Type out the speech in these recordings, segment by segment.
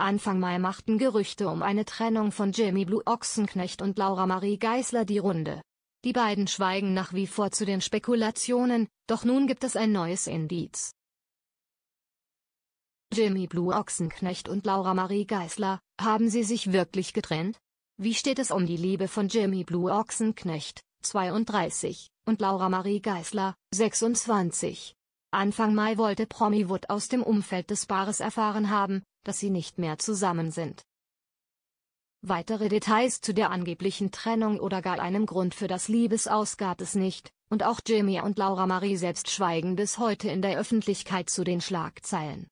Anfang Mai machten Gerüchte um eine Trennung von Jimmy Blue Ochsenknecht und Laura Marie Geisler die Runde. Die beiden schweigen nach wie vor zu den Spekulationen, doch nun gibt es ein neues Indiz. Jimmy Blue Ochsenknecht und Laura Marie Geisler, haben sie sich wirklich getrennt? Wie steht es um die Liebe von Jimmy Blue Ochsenknecht, 32, und Laura Marie Geisler, 26? Anfang Mai wollte Promi Wood aus dem Umfeld des Paares erfahren haben, dass sie nicht mehr zusammen sind. Weitere Details zu der angeblichen Trennung oder gar einem Grund für das Liebesaus gab es nicht, und auch Jimmy und Laura Marie selbst schweigen bis heute in der Öffentlichkeit zu den Schlagzeilen.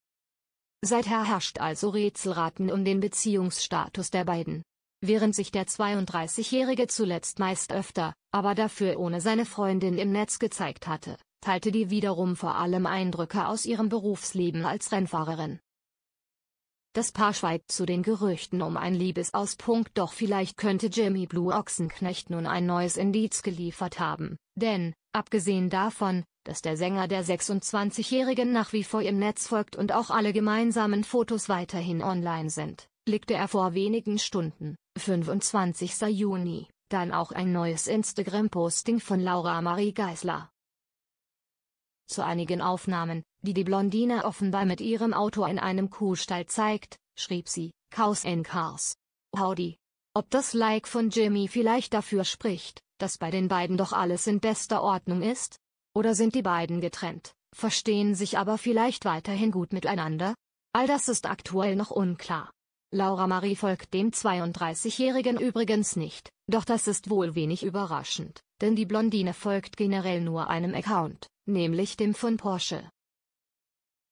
Seither herrscht also Rätselraten um den Beziehungsstatus der beiden. Während sich der 32-Jährige zuletzt meist öfter, aber dafür ohne seine Freundin im Netz gezeigt hatte teilte die wiederum vor allem Eindrücke aus ihrem Berufsleben als Rennfahrerin. Das Paar schweigt zu den Gerüchten um ein Liebesauspunkt, Doch vielleicht könnte Jimmy Blue Ochsenknecht nun ein neues Indiz geliefert haben, denn, abgesehen davon, dass der Sänger der 26-Jährigen nach wie vor im Netz folgt und auch alle gemeinsamen Fotos weiterhin online sind, legte er vor wenigen Stunden, 25. Juni, dann auch ein neues Instagram-Posting von Laura Marie Geisler, zu einigen Aufnahmen, die die Blondine offenbar mit ihrem Auto in einem Kuhstall zeigt, schrieb sie, Cows in Cars. Howdy. Ob das Like von Jimmy vielleicht dafür spricht, dass bei den beiden doch alles in bester Ordnung ist? Oder sind die beiden getrennt, verstehen sich aber vielleicht weiterhin gut miteinander? All das ist aktuell noch unklar. Laura Marie folgt dem 32-Jährigen übrigens nicht, doch das ist wohl wenig überraschend, denn die Blondine folgt generell nur einem Account, nämlich dem von Porsche.